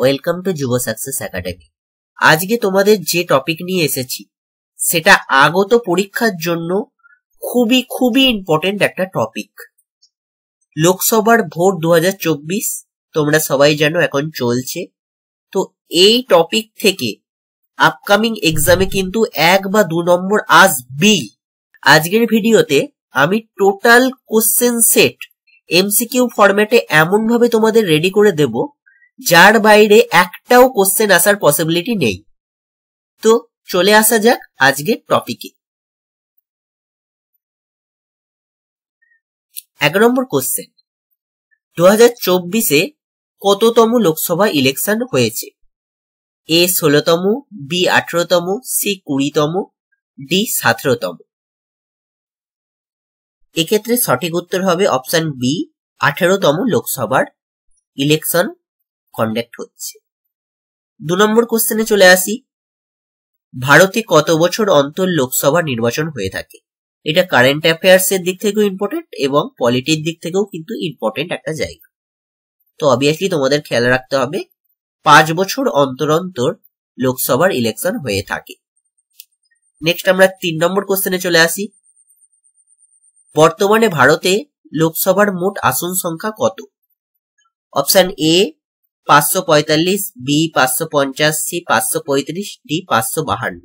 welcome to Yuva success academy আজকে তোমাদের যে টপিক নিয়ে এসেছি সেটা আগত পরীক্ষার জন্য খুবই খুবই ইম্পর্টেন্ট একটা টপিক লোকসভার ভোট দু তোমরা সবাই জানো এখন চলছে তো এই টপিক থেকে আপকামিং এক্সামে কিন্তু এক বা দু নম্বর বি আজকের ভিডিওতে আমি টোটাল কোশ্চেন সেট এমসিকিউ ফরম্যাটে এমনভাবে তোমাদের রেডি করে দেবো যার বাইরে একটাও কোশ্চেন আসার পসিবিলিটি নেই তো চলে আসা যাক আজকের টপিকে এক নম্বর কোশ্চেন দু হাজার চব্বিশে কততম লোকসভা ইলেকশন হয়েছে এ ষোলোতম বি আঠেরোতম সি কুড়িতম ডি সতেরোতম এক্ষেত্রে সঠিক উত্তর হবে অপশন বি আঠেরোতম লোকসভার ইলেকশন কন্ডাক্ট হচ্ছে দু নম্বর কোশ্চেনে চলে আসি ভারতে কত বছর অন্তর লোকসভা নির্বাচন হয়ে থাকে এটা কারেন্ট অ্যাফেয়ার্স এর দিক থেকেও ইম্পর্টেন্ট এবং পলিটির দিক থেকেও কিন্তু ইম্পর্টেন্ট একটা জায়গা তো অবভিয়াসলি তোমাদের খেয়াল রাখতে হবে পাঁচ বছর অন্তর অন্তর লোকসভার ইলেকশন হয়ে থাকে নেক্সট আমরা তিন নম্বর কোশ্চেনে চলে আসি বর্তমানে ভারতে লোকসভার মোট আসন সংখ্যা কত অপশন এ পাঁচশো পঁয়তাল্লিশ বি পাঁচশো পঞ্চাশ সি পাঁচশো পঁয়ত্রিশ ডি পাঁচশো বাহান্ন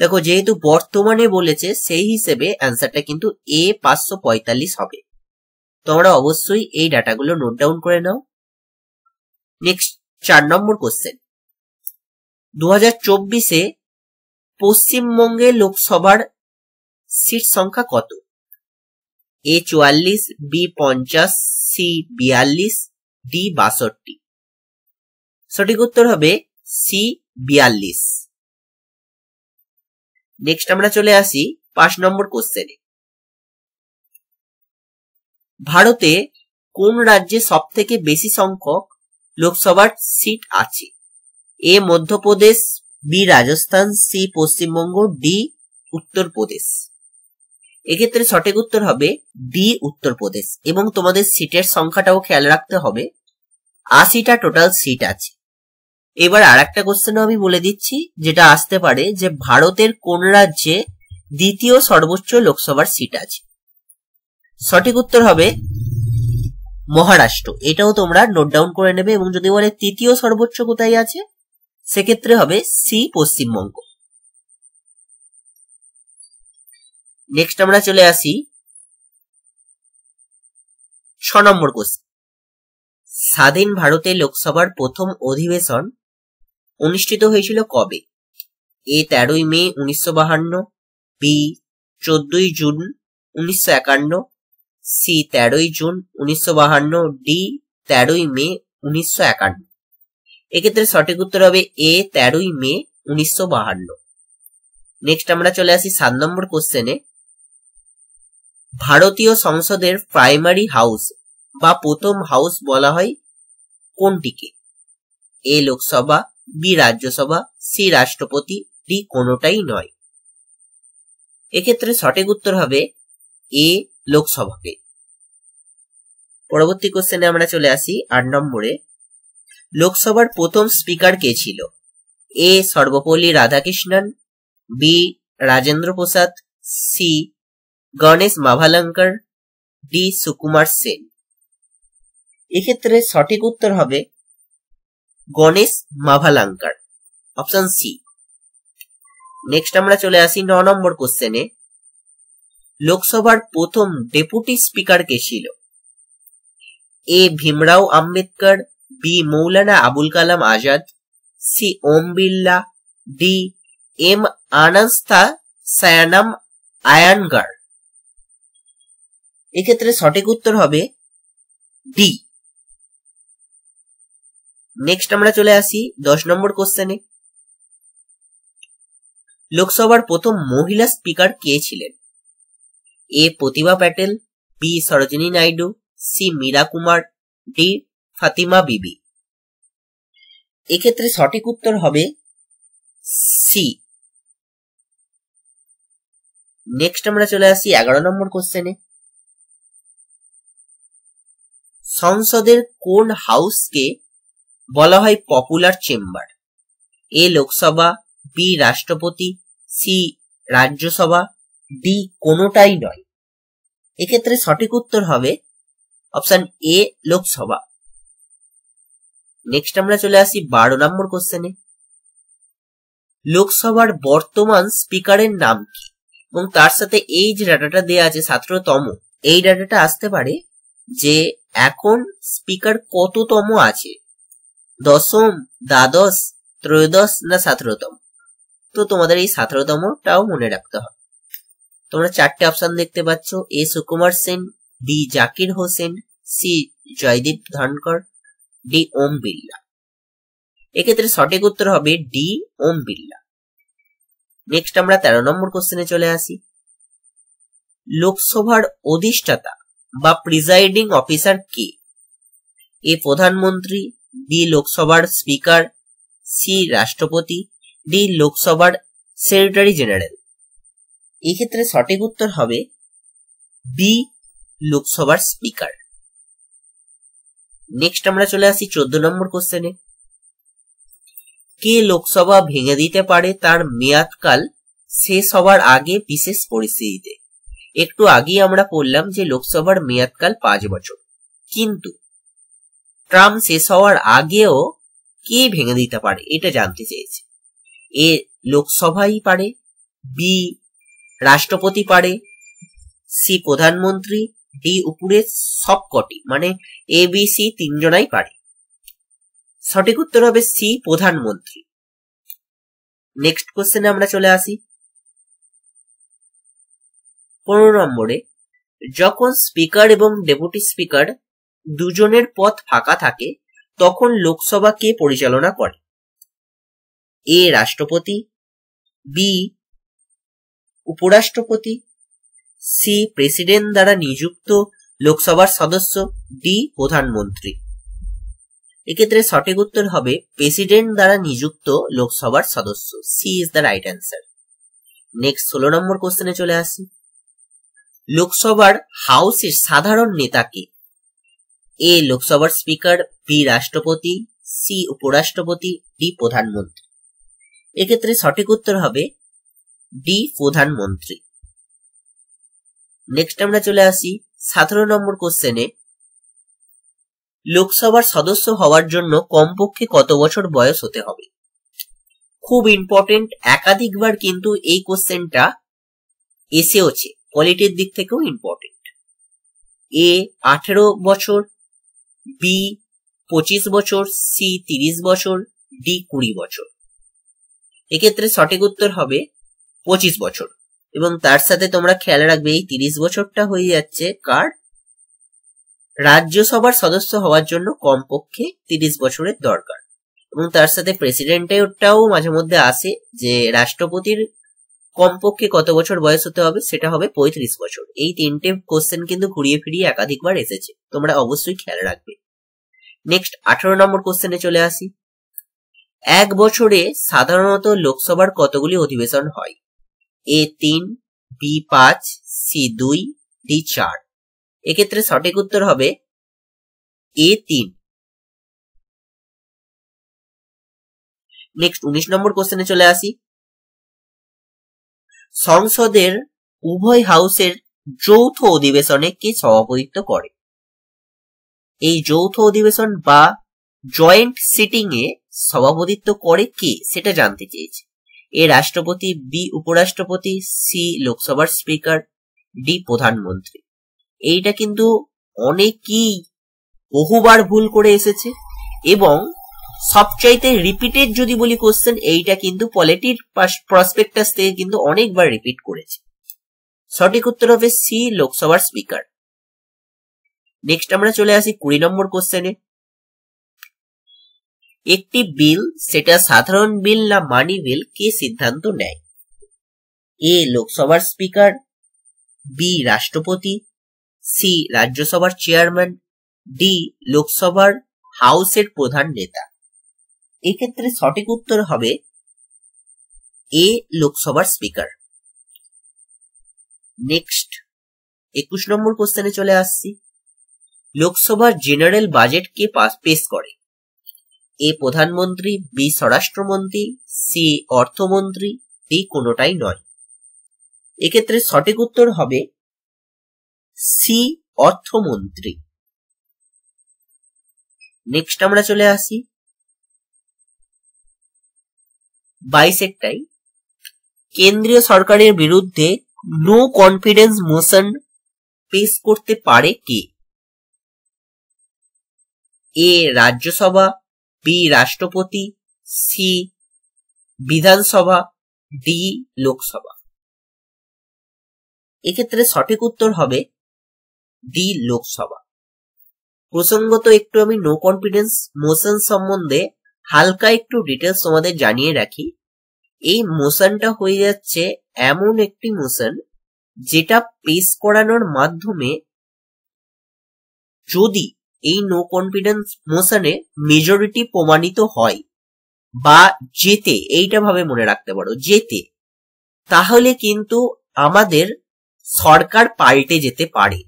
দেখো যেহেতু বর্তমানে বলেছে সেই হিসেবে অ্যান্সারটা কিন্তু এ পাঁচশো পঁয়তাল্লিশ হবে তোমরা অবশ্যই এই ডাটাগুলো নোট ডাউন করে নাও নেক্সট চার নম্বর কোশ্চেন দু হাজার চব্বিশে পশ্চিমবঙ্গে লোকসভার সিট সংখ্যা কত এ চুয়াল্লিশ বি পঞ্চাশ সি বিয়াল্লিশ ডি বাষট্টি সঠিক উত্তর হবে সি বিয়াল্লিশ নেক্সট আমরা চলে আসি পাঁচ নম্বর কোশ্চেনে ভারতে কোন রাজ্যে সব থেকে বেশি সংখ্যক লোকসভার সিট আছে A Madhya Pradesh B Rajasthan C Paschimbanga D Uttar Pradesh এক্ষেত্রে সঠিক উত্তর হবে ডি উত্তরপ্রদেশ এবং তোমাদের সিটের সংখ্যাটাও খেয়াল রাখতে হবে আশিটা টোটাল সিট আছে এবার আর একটা কোশ্চেনও আমি বলে দিচ্ছি যেটা আসতে পারে যে ভারতের কোন রাজ্যে দ্বিতীয় সর্বোচ্চ লোকসভার সিট আছে সঠিক উত্তর হবে মহারাষ্ট্র এটাও তোমরা নোট ডাউন করে নেবে এবং যদি বলে তৃতীয় সর্বোচ্চ কোথায় আছে সেক্ষেত্রে হবে সি পশ্চিমবঙ্গ নেক্সট আমরা চলে আসি ছ নম্বর কোশ্চেন স্বাধীন ভারতে লোকসভার প্রথম অধিবেশন অনুষ্ঠিত হয়েছিল কবে এ তেরোই মে উনিশশো বাহান্ন বি চোদ্দই জুন উনিশশো একান্ন সি তেরোই জুন উনিশশো বাহান্ন ডি তেরোই মে উনিশশো একান্ন এক্ষেত্রে সঠিক উত্তর হবে এ তেরোই মে উনিশশো বাহান্ন নেক্সট আমরা চলে আসি সাত নম্বর কোশ্চেনে ভারতীয় সংসদের প্রাইমারি হাউস বা প্রথম হাউস বলা হয় কোনটিকে A Lok Sabha B Rajya Sabha C রাষ্ট্রপতি ডি কোনোটাই নয় এক্ষেত্রে সঠিক উত্তর হবে এ লোকসভাকে পরবর্তী কোশ্চেনে আমরা চলে আসি আট নম্বরে লোকসভার প্রথম স্পিকার কে ছিল A Sarvepalli Radhakrishnan B Rajendra Prasad C Ganesh Mavalankar D Sukumar Sen এক্ষেত্রে সঠিক উত্তর হবে Ganesh Mavalankar option C next আমরা চলে আসি ন নম্বর কোশ্চেনে লোকসভার প্রথম ডেপুটি স্পিকার কে ছিল A Bhimrao Ambedkar B Maulana Abul Kalam Azad C Om Birla D M আনাস্তা সায়ানাম আয়ানগার এক্ষেত্রে সঠিক উত্তর হবে ডি নেক্সট আমরা চলে আসি দশ নম্বর কোশ্চেনে লোকসভার প্রথম মহিলা স্পিকার কে ছিলেন A Pratibha Patel B Sarojini Naidu C Meira Kumar D Fathima Beevi এক্ষেত্রে সঠিক উত্তর হবে সি নেক্সট আমরা চলে আসি এগারো নম্বর কোশ্চেনে সংসদের কোন হাউসকে বলা হয় popular chamber A Lok Sabha B রাষ্ট্রপতি সি রাজ্যসভা ডি কোনোটাই নয় এক্ষেত্রে সঠিক উত্তর হবে অপশন এ লোকসভা নেক্সট আমরা চলে আসি বারো নম্বর কোশ্চেনে লোকসভার বর্তমান স্পিকারের নাম কি এবং তার সাথে এই যে ডাটাটা দেওয়া আছে সতেরোতম এই ডাটাটা আসতে পারে যে এখন স্পিকার কততম আছে দশম দ্বাদশ ত্রয়োদশ না সতেরোতম তো তোমাদের এই সতেরোতমটাও মনে রাখতে হবে তোমরা চারটে অপশন দেখতে পাচ্ছ A Sukumar Sen B Zakir Hussain C Jagdeep Dhankhar D Om Birla এক্ষেত্রে সঠিক উত্তর হবে ডি ওম বিড়লা নেক্সট আমরা তেরো নম্বর কোশ্চেনে চলে আসি লোকসভার অধিষ্ঠাতা বা প্রিজাইডিং অফিসার কে এ প্রধানমন্ত্রী ডি লোকসভার স্পিকার সি রাষ্ট্রপতি ডি লোকসভার সেক্রেটারি জেনারেল এক্ষেত্রে সঠিক উত্তর হবে বি লোকসভার স্পিকার নেক্সট আমরা চলে আসি চোদ্দ নম্বর কোশ্চেনে কে লোকসভা ভেঙে দিতে পারে তার মেয়াদকাল শেষ হবার আগে বিশেষ পরিস্থিতিতে একটু আগেই আমরা বললাম যে লোকসভার মেয়াদকাল পাঁচ বছর কিন্তু ট্রাম্প শেষ হওয়ার আগেও কে ভেঙে দিতে পারে এটা জানতে চেয়েছে এ লোকসভাই পারে বি রাষ্ট্রপতি পারে সি প্রধানমন্ত্রী ডি উপরে সবকটি মানে এ বি সি তিনজনাই পারে সঠিক উত্তর হবে সি প্রধানমন্ত্রী নেক্সট কোশ্চেনে আমরা চলে আসি পনেরো নম্বরে যখন স্পিকার এবং ডেপুটি স্পিকার দুজনের পথ ফাঁকা থাকে তখন লোকসভা কে পরিচালনা করে এ রাষ্ট্রপতি বি উপরাষ্ট্রপতি সি প্রেসিডেন্ট দ্বারা নিযুক্ত লোকসভার সদস্য ডি প্রধানমন্ত্রী এক্ষেত্রে সঠিক উত্তর হবে প্রেসিডেন্ট দ্বারা নিযুক্ত লোকসভার সদস্য C is the right answer next ষোলো নম্বর কোশ্চেনে চলে আসি লোকসভার হাউসের সাধারণ নেতাকে এ লোকসভার স্পিকার বি রাষ্ট্রপতি সি উপরাষ্ট্রপতি ডি প্রধানমন্ত্রী এক্ষেত্রে সঠিক উত্তর হবে ডি প্রধানমন্ত্রী নেক্সট আমরা চলে আসি সাতেরো নম্বর কোশ্চেনে লোকসভার সদস্য হওয়ার জন্য কমপক্ষে কত বছর বয়স হতে হবে খুব ইম্পর্টেন্ট একাধিকবার কিন্তু এই কোশ্চেনটা এসেওছে কোয়ালিটির দিক থেকেও ইম্পর্টেন্ট এ আঠেরো বছর বি পঁচিশ বছর সি তিরিশ বছর ডি কুড়ি বছর এক্ষেত্রে সঠিক উত্তর হবে পঁচিশ বছর এবং তার সাথে তোমরা খেয়াল রাখবে এই তিরিশ বছরটা হয়ে যাচ্ছে কার রাজ্যসভার সদস্য হওয়ার জন্য কমপক্ষে তিরিশ বছরের দরকার এবং তার সাথে প্রেসিডেন্টেরটাও মাঝে মধ্যে আসে যে রাষ্ট্রপতির কমপক্ষে কত বছর বয়স হতে হবে সেটা হবে পঁয়ত্রিশ বছর এই তিনটে কোশ্চেন কিন্তু ঘুরিয়ে ফিরিয়ে একাধিকবার এসেছে তোমরা অবশ্যই খেয়াল রাখবে নেক্সট আঠারো নম্বর কোশ্চেনে চলে আসি এক বছরে সাধারণত লোকসভার কতগুলি অধিবেশন হয় এ তিন বি পাঁচ সি দুই ডি চার এক্ষেত্রে সঠিক উত্তর হবে এ তিন নেক্সট উনিশ নম্বর কোশ্চেনে চলে আসি সংসদের উভয় হাউসের যৌথ অধিবেশনে কে সভাপতিত্ব করে এই যৌথ অধিবেশন বা জয়েন্ট সিটিং এ সভাপতিত্ব করে কে সেটা জানতে চেয়েছে এ রাষ্ট্রপতি বি উপরাষ্ট্রপতি সি লোকসভার স্পিকার ডি প্রধানমন্ত্রী এইটা কিন্তু অনেকেই বহুবার ভুল করে এসেছে এবং সবচাইতে রিপিটেড যদি বলি কোশ্চেন এইটা কিন্তু পলিটির প্রসপেক্টাস থেকে কিন্তু অনেকবার রিপিট করেছে সঠিক উত্তর হবে সি লোকসভার স্পিকার নেক্সট আমরা চলে আসি কুড়ি নম্বর কোশ্চেনে একটি বিল সেটা সাধারণ বিল না মানি বিল কে সিদ্ধান্ত নেয় এ লোকসভার স্পিকার বি রাষ্ট্রপতি সি রাজ্যসভার চেয়ারম্যান ডি লোকসভার হাউসের প্রধান নেতা এক্ষেত্রে সঠিক উত্তর হবে এ লোকসভার স্পিকার নেক্সট একুশ নম্বর কোশ্চেনে চলে আসছি লোকসভার জেনারেল বাজেটকে পেশ করে এ প্রধানমন্ত্রী বি স্বরাষ্ট্রমন্ত্রী সি অর্থমন্ত্রী ডি কোনোটাই নয় এক্ষেত্রে সঠিক উত্তর হবে সি অর্থমন্ত্রী নেক্সট আমরা চলে আসি বাইসেকটাই কেন্দ্রীয় সরকারের বিরুদ্ধে নো কনফিডেন্স মোশন পেশ করতে পারে কে এ রাজ্যসভা বি রাষ্ট্রপতি সি বিধানসভা ডি লোকসভা এক্ষেত্রে সঠিক উত্তর হবে ডি লোকসভা প্রসঙ্গত একটু আমি নো কনফিডেন্স মোশন সম্বন্ধে হালকা একটু ডিটেলস তোমাদের জানিয়ে রাখি এই মোশনটা হয়ে যাচ্ছে এমন একটি মোশন যেটা পেস করানোর মাধ্যমে যদি এই নো কনফিডেন্স মোশনে মেজরিটি প্রমাণিত হয় বা জেতে এইটা ভাবে মনে রাখতে পারো জেতে তাহলে কিন্তু আমাদের সরকার পাল্টে যেতে পারে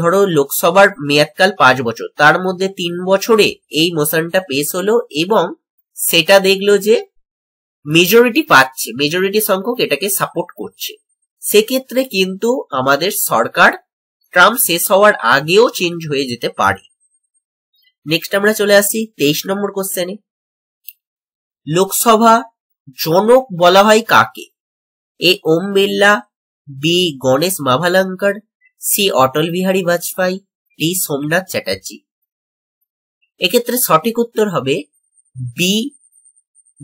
ধরো লোকসভার মেয়াদকাল পাঁচ বছর তার মধ্যে তিন বছরে এই মোশনটা পেশ হলো এবং সেটা দেখলো যে মেজরিটি পাচ্ছে মেজরিটি সংখ্যক এটাকে সাপোর্ট করছে সেক্ষেত্রে কিন্তু আমাদের সরকার ট্রাম্প শেষ হওয়ার আগেও চেঞ্জ হয়ে যেতে পারে নেক্সট আমরা চলে আসি তেইশ নম্বর কোশ্চেনে লোকসভা জনক বলা হয় কাকে A Om Birla B Ganesh Mavalankar Shri Atal Bihari Vajpayee D Somnath Chatterjee এক্ষেত্রে সঠিক উত্তর হবে বি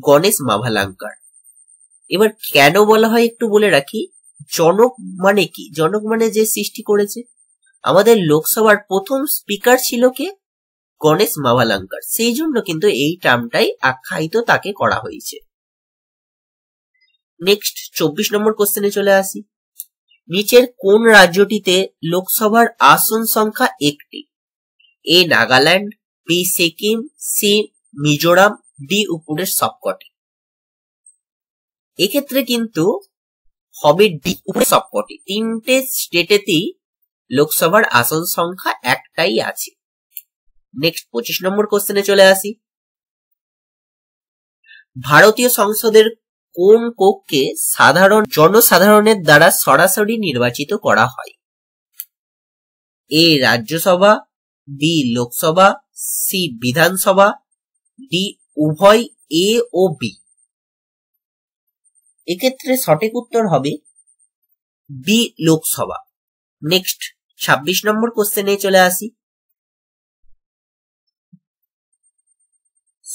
গণেশ মাভালাঙ্কার এবার কেন বলা হয় একটু বলে রাখি জনক মানে কি জনক মানে যে সৃষ্টি করেছে আমাদের লোকসভার প্রথম স্পিকার ছিল কে গণেশ মাভালাঙ্কার সেই জন্য কিন্তু এই টার্মটাই আখ্যায়িত তাকে করা হয়েছে নেক্সট চব্বিশ নম্বর কোশ্চেনে চলে আসি নিচের কোন রাজ্যটিতে লোকসভার আসন সংখ্যা একটি A Nagaland B Sikkim C Mizoram D উপরের সবকটি এক্ষেত্রে কিন্তু হবে ডি উপরে সবকটি তিনটে স্টেটেতেই লোকসভার আসন সংখ্যা একটাই আছে নেক্সট পঁচিশ নম্বর কোশ্চেনে চলে আসি ভারতীয় সংসদের কোন কোককে সাধারণ জনসাধারণের দ্বারা সরাসরি নির্বাচিত করা হয় A Rajya Sabha B Lok Sabha C Vidhan Sabha D উভয় এ ও বি এক্ষেত্রে সঠিক উত্তর হবে বি লোকসভা নেক্সট ছাব্বিশ নম্বর কোশ্চেনে চলে আসি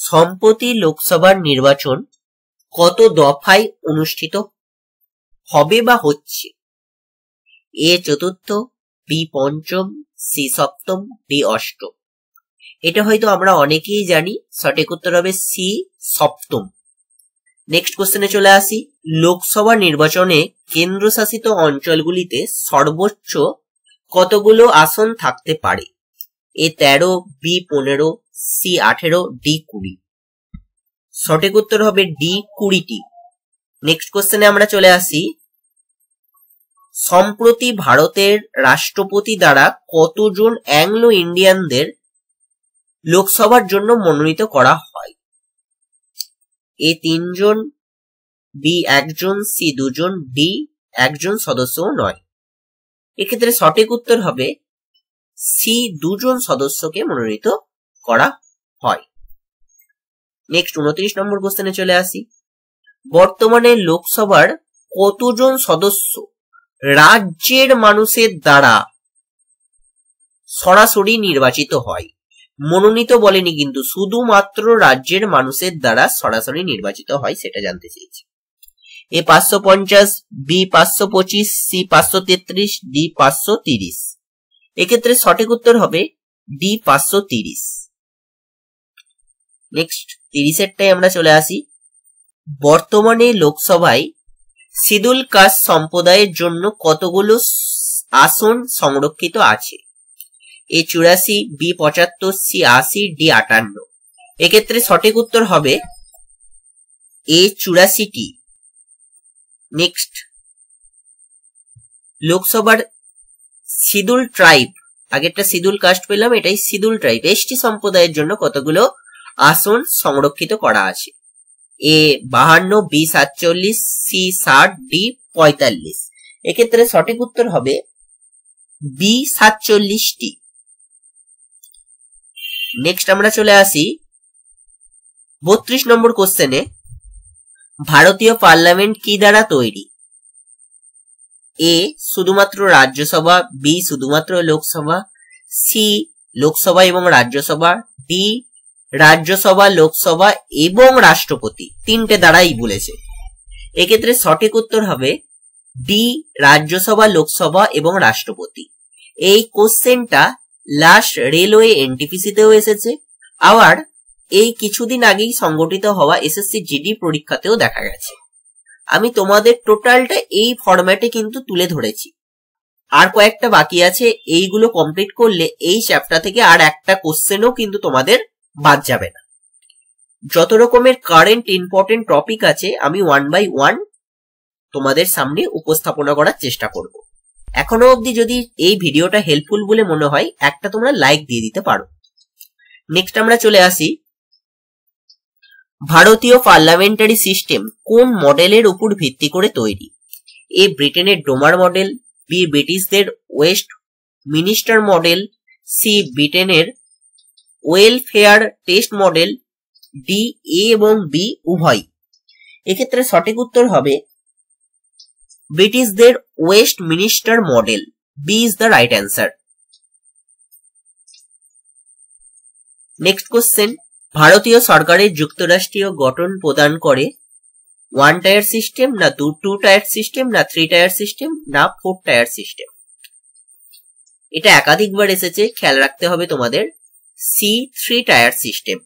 সম্প্রতি লোকসভার নির্বাচন কত দফায় অনুষ্ঠিত হবে বা হচ্ছে এ চতুর্থ বি পঞ্চম সি সপ্তম ডি অষ্টম এটা হয়তো আমরা অনেকেই জানি সঠিক উত্তর হবে সি সপ্তম নেক্সট কোশ্চেনে চলে আসি লোকসভা নির্বাচনে কেন্দ্রশাসিত অঞ্চলগুলিতে সর্বোচ্চ কতগুলো আসন থাকতে পারে এ তেরো বি পনেরো সি আঠেরো ডি কুড়ি সঠিক উত্তর হবে ডি কুড়িটি নেক্সট কোশ্চেনে আমরা চলে আসি সম্প্রতি ভারতের রাষ্ট্রপতি দ্বারা কতজন অ্যাংলো ইন্ডিয়ানদের লোকসভার জন্য মনোনীত করা হয় এ তিনজন বি একজন সি দুজন ডি একজন সদস্যও নয় এক্ষেত্রে সঠিক উত্তর হবে সি দুজন সদস্যকে মনোনীত করা হয় নেক্সট উনত্রিশ নম্বর কোশ্চেনে চলে আসি বর্তমানে লোকসভার কতজন সদস্য রাজ্যের মানুষের দ্বারা সরাসরি নির্বাচিত হয় মনোনীত বলেনি কিন্তু শুধুমাত্র রাজ্যের মানুষের দ্বারা সরাসরি নির্বাচিত হয় সেটা জানতে চেয়েছি এ পাঁচশো পঞ্চাশ বি পাঁচশো পঁচিশ সি পাঁচশো তেত্রিশ ডি পাঁচশো তিরিশ এক্ষেত্রে সঠিক উত্তর হবে ডি পাঁচশো তিরিশ নেক্সট তিরিশেরটাই আমরা চলে আসি বর্তমানে লোকসভায় সিদুল কাস্ট সম্প্রদায়ের জন্য কতগুলো আসন সংরক্ষিত আছে এ চুরাশি বি পঁচাত্তর সি আশি ডি আটান্ন এক্ষেত্রে সঠিক উত্তর হবে এ চুরাশিটি নেক্সট লোকসভার সিদুল ট্রাইব আগেরটা সিদুল কাস্ট পেলাম এটাই সিদুল ট্রাইব এসটি সম্প্রদায়ের জন্য কতগুলো আসন সংরক্ষিত করা আছে এ বাহান্ন বি সাতচল্লিশ সি ষাট ডি পঁয়তাল্লিশ এক্ষেত্রে সঠিক উত্তর হবে বি সাতচল্লিশটি নেক্সট আমরা চলে আসি বত্রিশ নম্বর কোশ্চেনে ভারতীয় পার্লামেন্ট কি দ্বারা তৈরি এ শুধুমাত্র রাজ্যসভা বি শুধুমাত্র লোকসভা সি লোকসভা এবং রাজ্যসভা ডি রাজ্যসভা লোকসভা এবং রাষ্ট্রপতি তিনটে দ্বারাই বলেছে এক্ষেত্রে সঠিক উত্তর হবে ডি রাজ্যসভা লোকসভা এবং রাষ্ট্রপতি এই কোশ্চেনটা লাস্ট রেলওয়ে এনটিপিসিতেও এসেছে আবার এই কিছুদিন আগেই সংগঠিত হওয়া এসএসসি জিডি পরীক্ষাতেও দেখা গেছে আমি তোমাদের টোটালটা এই ফরম্যাটে কিন্তু তুলে ধরেছি আর কয়েকটা বাকি আছে এইগুলো কমপ্লিট করলে এই চ্যাপ্টার থেকে আর একটা কোশ্চেনও কিন্তু তোমাদের বাদ যাবে না যত রকমের কারেন্ট ইম্পর্টেন্ট টপিক আছে আমি ওয়ান বাই ওয়ান তোমাদের সামনে উপস্থাপনা করার চেষ্টা করব এখনো অবধি যদি এই ভিডিওটা হেল্পফুল বলে মনে হয় একটা তোমরা লাইক দিয়ে দিতে পারো নেক্সট আমরা চলে আসি ভারতীয় পার্লামেন্টারি সিস্টেম কোন মডেলের উপর ভিত্তি করে তৈরি এ ব্রিটেনের ডোমার মডেল বি ব্রিটিশদের ওয়েস্ট মিনিস্টার মডেল সি ব্রিটেনের welfare test model D A এবং বি উভয় এক্ষেত্রে সঠিক উত্তর হবে ব্রিটিশদের Westminster model B is the right answer next question ভারতীয় সরকারের যুক্তরাষ্ট্রীয় গঠন প্রদান করে ওয়ান টায়ার সিস্টেম না টু টু টায়ার সিস্টেম না থ্রি টায়ার সিস্টেম না ফোর টায়ার সিস্টেম এটা একাধিকবার এসেছে খেয়াল রাখতে হবে তোমাদের C three tier system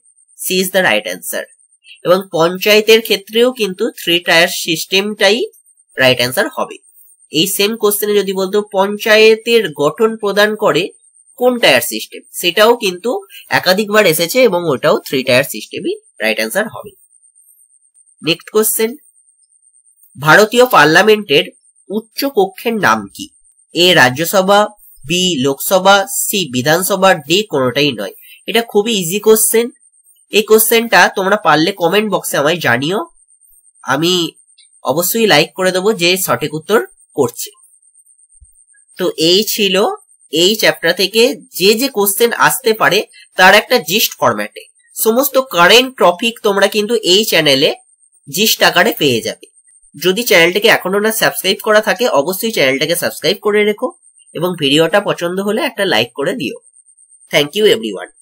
C is the right answer এবং পঞ্চায়েতের ক্ষেত্রেও কিন্তু থ্রি টায়ার সিস্টেমটাই রাইট অ্যান্সার হবে এই সেম কোশ্চেনে যদি বলতো পঞ্চায়েতের গঠন প্রদান করে কোন টায়ার সিস্টেম সেটাও কিন্তু একাধিকবার এসেছে এবং ওটাও থ্রি টায়ার সিস্টেমই রাইট অ্যান্সার হবে নেক্সট কোশ্চেন ভারতীয় পার্লামেন্টের উচ্চ কক্ষের নাম কি A Rajya Sabha B Lok Sabha C Vidhan Sabha D কোনোটাই নয় এটা খুবই ইজি কোশ্চেন এই কোশ্চেনটা তোমরা পারলে কমেন্ট বক্সে আমায় জানিও আমি অবশ্যই লাইক করে দেবো যে সঠিক উত্তর করছে তো এই ছিল এই চ্যাপ্টার থেকে যে যে কোশ্চেন আসতে পারে তার একটা জিস্ট ফরম্যাটে সমস্ত কারেন্ট টপিক তোমরা কিন্তু এই চ্যানেলে জিস্ট আকারে পেয়ে যাবে যদি চ্যানেলটিকে এখনো না সাবস্ক্রাইব করা থাকে অবশ্যই চ্যানেলটাকে সাবস্ক্রাইব করে রেখো এবং ভিডিওটা পছন্দ হলে একটা লাইক করে দিও থ্যাংক ইউ এভরিওয়ান